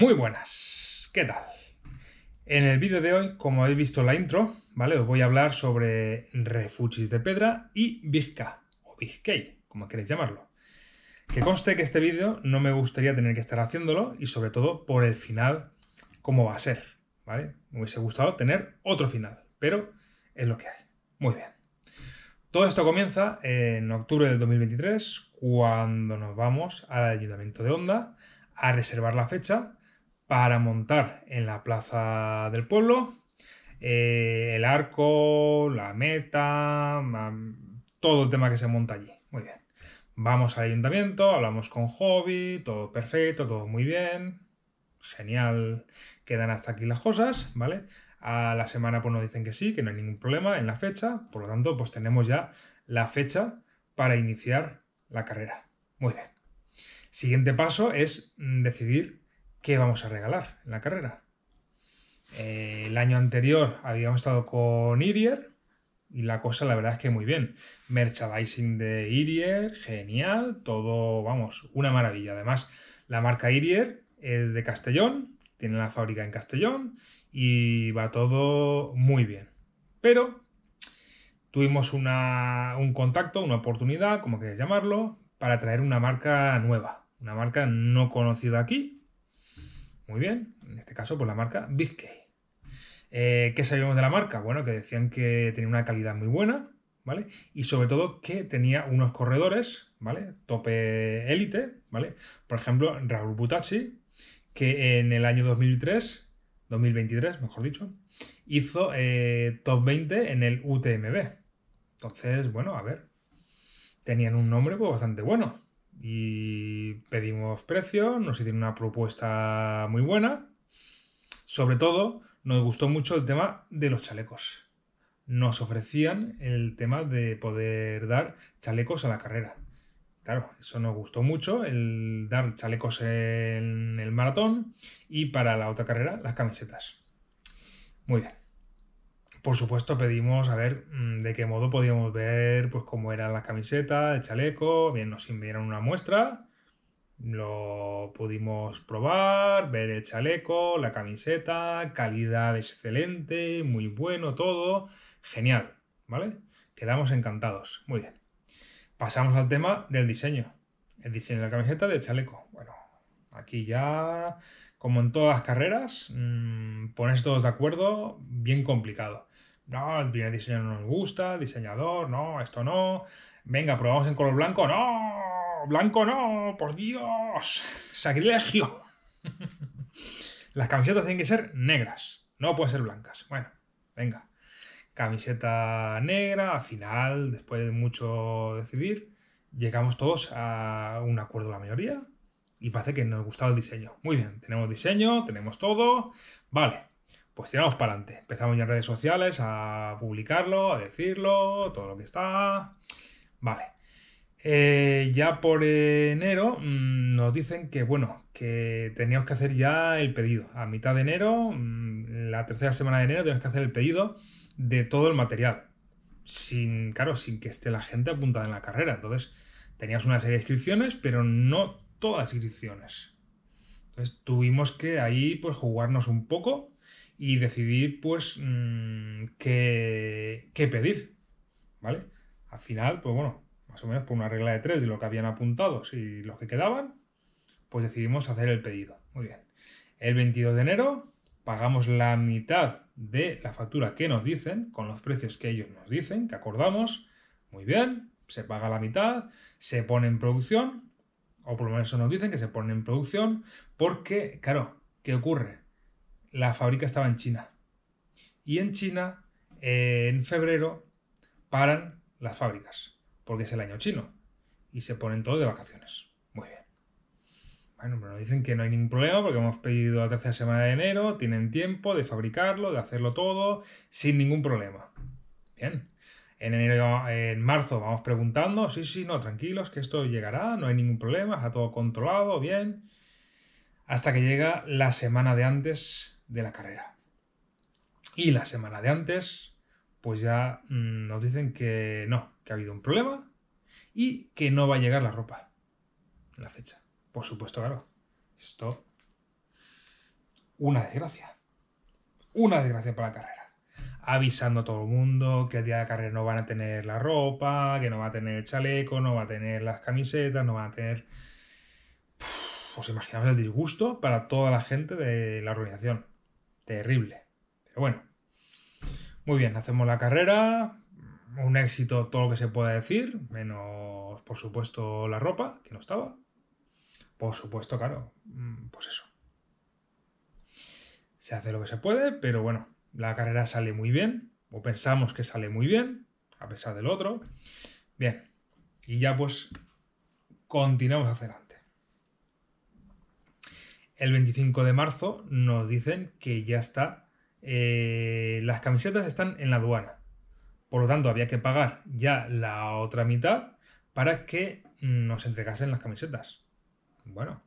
Muy buenas, ¿qué tal? En el vídeo de hoy, como habéis visto en la intro, ¿vale? Os voy a hablar sobre refugis de pedra y Vizca, o Vizcay, como queréis llamarlo. Que conste que este vídeo no me gustaría tener que estar haciéndolo y sobre todo por el final, cómo va a ser, ¿vale? Me hubiese gustado tener otro final, pero es lo que hay. Muy bien. Todo esto comienza en octubre del 2023, cuando nos vamos al Ayuntamiento de Onda a reservar la fecha para montar en la plaza del pueblo eh, el arco, la meta, todo el tema que se monta allí. Muy bien. Vamos al ayuntamiento, hablamos con Hobby, todo perfecto, todo muy bien. Genial, quedan hasta aquí las cosas, ¿vale? A la semana pues nos dicen que sí, que no hay ningún problema en la fecha, por lo tanto pues tenemos ya la fecha para iniciar la carrera. Muy bien. Siguiente paso es mm, decidir qué vamos a regalar en la carrera. Eh, el año anterior habíamos estado con Irier y la cosa la verdad es que muy bien. Merchandising de Irier, genial, todo, vamos, una maravilla. Además, la marca Irier es de Castellón, tiene la fábrica en Castellón y va todo muy bien. Pero tuvimos un contacto, una oportunidad, como queréis llamarlo, para traer una marca nueva, una marca no conocida aquí, muy bien, en este caso por la marca Biscay. Eh, ¿Qué sabíamos de la marca? Bueno, que decían que tenía una calidad muy buena, ¿vale? Y sobre todo que tenía unos corredores, ¿vale? Tope élite, ¿vale? Por ejemplo, Raúl Butacci, que en el año 2003, 2023, mejor dicho, hizo eh, top 20 en el UTMB. Entonces, bueno, a ver, tenían un nombre pues, bastante bueno y pedimos precio, nos hicieron una propuesta muy buena. Sobre todo, nos gustó mucho el tema de los chalecos. Nos ofrecían el tema de poder dar chalecos a la carrera. Claro, eso nos gustó mucho, el dar chalecos en el maratón y para la otra carrera las camisetas. Muy bien por supuesto, pedimos a ver mm, de qué modo podíamos ver pues, cómo era la camiseta, el chaleco. Bien, nos enviaron una muestra, lo pudimos probar, ver el chaleco, la camiseta, calidad excelente, muy bueno todo, genial, ¿vale? Quedamos encantados, muy bien. Pasamos al tema del diseño, el diseño de la camiseta, del chaleco. Bueno, aquí ya, como en todas las carreras, mmm, todos de acuerdo, bien complicado. No, el primer diseño no nos gusta, diseñador, no, esto no. Venga, probamos en color blanco, no, blanco no, por Dios, sacrilegio. Las camisetas tienen que ser negras, no pueden ser blancas. Bueno, venga, camiseta negra, al final, después de mucho decidir, llegamos todos a un acuerdo la mayoría y parece que nos gustaba el diseño. Muy bien, tenemos diseño, tenemos todo, vale, pues tiramos para adelante. Empezamos ya en redes sociales a publicarlo, a decirlo, todo lo que está. Vale. Eh, ya por enero mm, nos dicen que, bueno, que teníamos que hacer ya el pedido. A mitad de enero, mm, la tercera semana de enero, teníamos que hacer el pedido de todo el material. Sin, claro, sin que esté la gente apuntada en la carrera. Entonces, teníamos una serie de inscripciones, pero no todas inscripciones. Entonces, tuvimos que ahí, pues, jugarnos un poco y decidir pues mm, qué, pedir, ¿vale? Al final, pues bueno, más o menos por una regla de tres de lo que habían apuntado y lo que quedaban, pues decidimos hacer el pedido. Muy bien. El 22 de enero pagamos la mitad de la factura que nos dicen, con los precios que ellos nos dicen, que acordamos. Muy bien, se paga la mitad, se pone en producción, o por lo menos nos dicen que se pone en producción, porque, claro, ¿qué ocurre? la fábrica estaba en China. Y en China, eh, en febrero, paran las fábricas, porque es el año chino. Y se ponen todos de vacaciones. Muy bien. Bueno, pero nos dicen que no hay ningún problema porque hemos pedido la tercera semana de enero, tienen tiempo de fabricarlo, de hacerlo todo, sin ningún problema. Bien. En enero, en marzo vamos preguntando, sí, sí, no, tranquilos, que esto llegará, no hay ningún problema, está todo controlado, bien. Hasta que llega la semana de antes de la carrera. Y la semana de antes, pues ya mm, nos dicen que no, que ha habido un problema y que no va a llegar la ropa en la fecha. Por supuesto, claro. Esto, una desgracia. Una desgracia para la carrera avisando a todo el mundo que el día de carrera no van a tener la ropa, que no va a tener el chaleco, no va a tener las camisetas, no van a tener... Pues os imaginamos el disgusto para toda la gente de la organización. Terrible. Pero bueno. Muy bien, hacemos la carrera. Un éxito todo lo que se pueda decir, menos por supuesto la ropa, que no estaba. Por supuesto, claro. Mm, pues eso. Se hace lo que se puede, pero bueno, la carrera sale muy bien, o pensamos que sale muy bien, a pesar del otro. Bien, y ya pues continuamos hacia el 25 de marzo nos dicen que ya está, eh, las camisetas están en la aduana. Por lo tanto, había que pagar ya la otra mitad para que nos entregasen las camisetas. Bueno,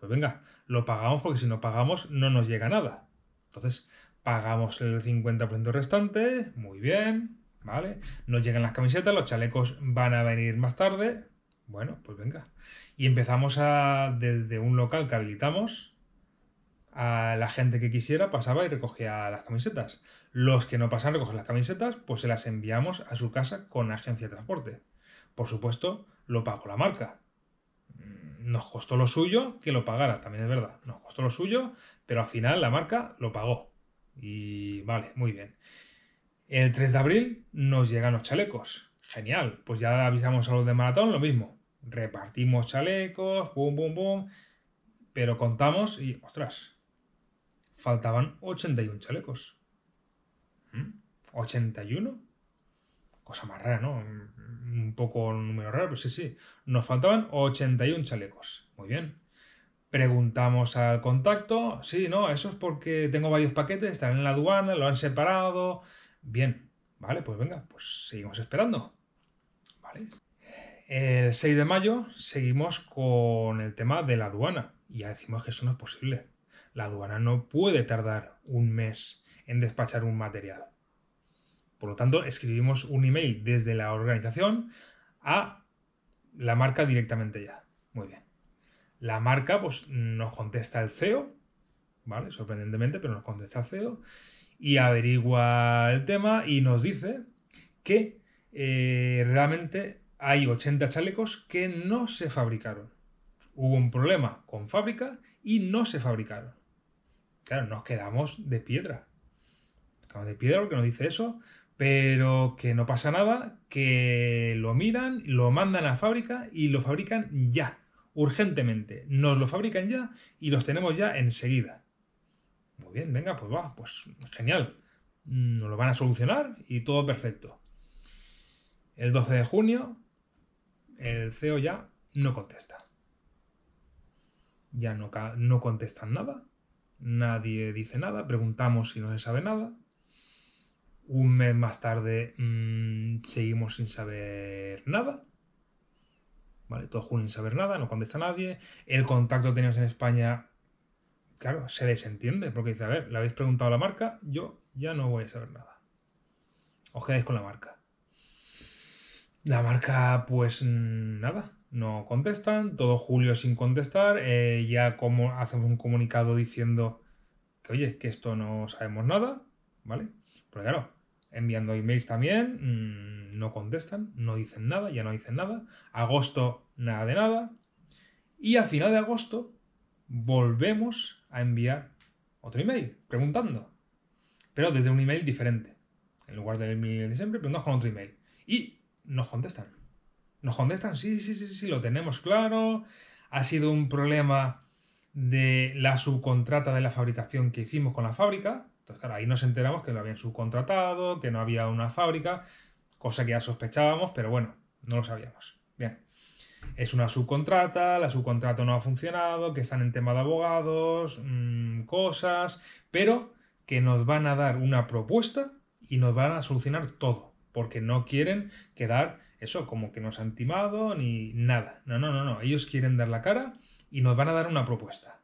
pues venga, lo pagamos porque si no pagamos no nos llega nada. Entonces, pagamos el 50% restante, muy bien, ¿vale? Nos llegan las camisetas, los chalecos van a venir más tarde, bueno, pues venga. Y empezamos a, desde un local que habilitamos, a la gente que quisiera pasaba y recogía las camisetas. Los que no pasan a recoger las camisetas, pues se las enviamos a su casa con agencia de transporte. Por supuesto, lo pagó la marca. Mm, nos costó lo suyo que lo pagara, también es verdad. Nos costó lo suyo, pero al final la marca lo pagó. Y vale, muy bien. El 3 de abril nos llegan los chalecos. Genial, pues ya avisamos a los de maratón lo mismo. Repartimos chalecos, pum, pum, pum. Pero contamos y, ostras, faltaban 81 chalecos. ¿81? ¿Mm? Cosa más rara, ¿no? Mm, un poco un número raro, pero sí, sí. Nos faltaban 81 chalecos. Muy bien. Preguntamos al contacto. Sí, no, eso es porque tengo varios paquetes, están en la aduana, lo han separado. Bien, Vale, pues venga, pues seguimos esperando. Vale. El 6 de mayo seguimos con el tema de la aduana. Y ya decimos que eso no es posible. La aduana no puede tardar un mes en despachar un material. Por lo tanto, escribimos un email desde la organización a la marca directamente ya. Muy bien. La marca pues, nos contesta el CEO, ¿vale? Sorprendentemente, pero nos contesta el CEO y averigua el tema y nos dice que eh, realmente hay 80 chalecos que no se fabricaron. Hubo un problema con fábrica y no se fabricaron. Claro, nos quedamos de piedra. Nos quedamos de piedra porque nos dice eso, pero que no pasa nada, que lo miran, lo mandan a fábrica y lo fabrican ya, urgentemente. Nos lo fabrican ya y los tenemos ya enseguida. Muy bien, venga, pues va, pues genial. Mm, nos lo van a solucionar y todo perfecto. El 12 de junio, el CEO ya no contesta. Ya no, no contestan nada. Nadie dice nada. Preguntamos si no se sabe nada. Un mes más tarde mm, seguimos sin saber nada. Vale, todo junio sin saber nada, no contesta nadie. El contacto que teníamos en España claro, se desentiende, porque dice, a ver, le habéis preguntado a la marca, yo ya no voy a saber nada. Os quedáis con la marca. La marca, pues nada, no contestan, todo julio sin contestar, eh, ya como hacemos un comunicado diciendo que, oye, que esto no sabemos nada, ¿vale? Pero claro, enviando emails también, mm, no contestan, no dicen nada, ya no dicen nada. Agosto, nada de nada. Y a final de agosto, volvemos a enviar otro email preguntando, pero desde un email diferente. En lugar del email de diciembre preguntamos con otro email. Y nos contestan. Nos contestan, sí, sí, sí, sí, lo tenemos claro. Ha sido un problema de la subcontrata de la fabricación que hicimos con la fábrica. Entonces, claro, ahí nos enteramos que lo habían subcontratado, que no había una fábrica, cosa que ya sospechábamos, pero bueno, no lo sabíamos. Bien es una subcontrata, la subcontrata no ha funcionado, que están en tema de abogados, mm, cosas, pero que nos van a dar una propuesta y nos van a solucionar todo, porque no quieren quedar eso como que nos han timado ni nada. No, no, no, no, ellos quieren dar la cara y nos van a dar una propuesta.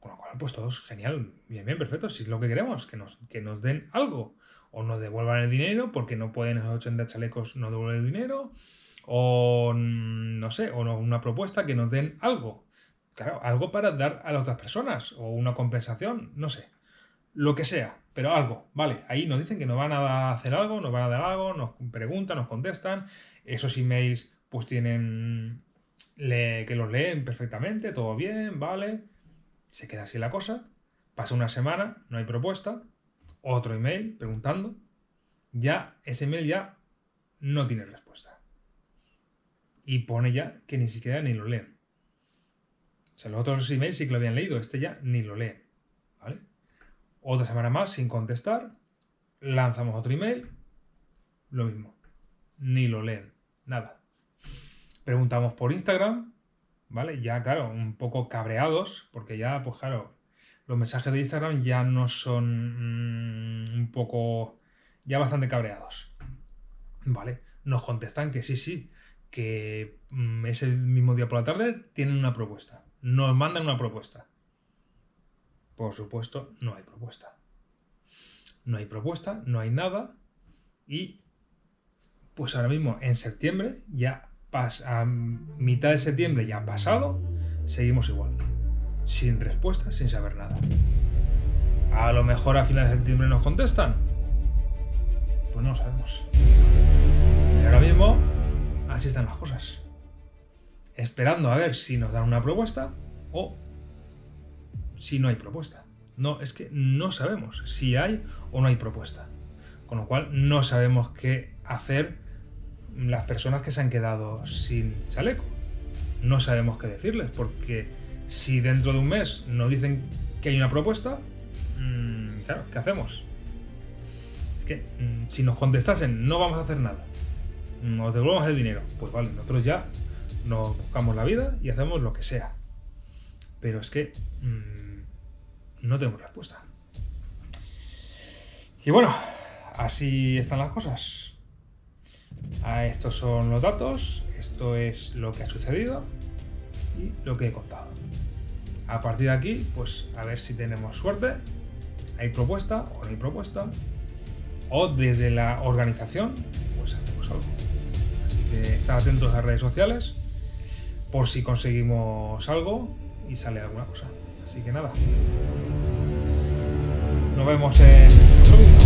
Con lo cual, pues todos, genial, bien, bien, perfecto, si es lo que queremos, que nos, que nos den algo o nos devuelvan el dinero, porque no pueden esos 80 chalecos no devuelven el dinero, o mm, no sé, o una propuesta que nos den algo. Claro, algo para dar a las otras personas o una compensación, no sé. Lo que sea, pero algo, ¿vale? Ahí nos dicen que nos van a hacer algo, nos van a dar algo, nos preguntan, nos contestan. Esos emails pues tienen que los leen perfectamente, todo bien, ¿vale? Se queda así la cosa. Pasa una semana, no hay propuesta. Otro email preguntando. Ya, ese email ya no tiene respuesta. Y pone ya que ni siquiera ni lo leen. O sea, los otros emails sí que lo habían leído, este ya ni lo leen. ¿Vale? Otra semana más sin contestar, lanzamos otro email, lo mismo. Ni lo leen, nada. Preguntamos por Instagram, ¿vale? Ya, claro, un poco cabreados, porque ya, pues claro, los mensajes de Instagram ya no son mm, un poco, ya bastante cabreados. ¿Vale? Nos contestan que sí, sí, que mm, ese mismo día por la tarde tienen una propuesta. Nos mandan una propuesta. Por supuesto, no hay propuesta. No hay propuesta, no hay nada. Y pues ahora mismo en septiembre, ya a mitad de septiembre ya ha pasado, seguimos igual. Sin respuesta, sin saber nada. A lo mejor a final de septiembre nos contestan. Pues no lo sabemos. Y ahora mismo así están las cosas. Esperando a ver si nos dan una propuesta o si no hay propuesta. No, es que no sabemos si hay o no hay propuesta. Con lo cual no sabemos qué hacer las personas que se han quedado sin chaleco. No sabemos qué decirles, porque si dentro de un mes nos dicen que hay una propuesta, mm, claro, ¿qué hacemos? Es que mm, si nos contestasen no vamos a hacer nada, nos devolvamos el dinero. Pues vale, nosotros ya nos buscamos la vida y hacemos lo que sea. Pero es que mm, no tenemos respuesta. Y bueno, así están las cosas. Ah, estos son los datos, esto es lo que ha sucedido y lo que he contado. A partir de aquí, pues a ver si tenemos suerte, hay propuesta o no hay propuesta, o desde la organización, pues hacemos algo estar atentos a redes sociales por si conseguimos algo y sale alguna cosa. Así que nada. Nos vemos en otro vídeo.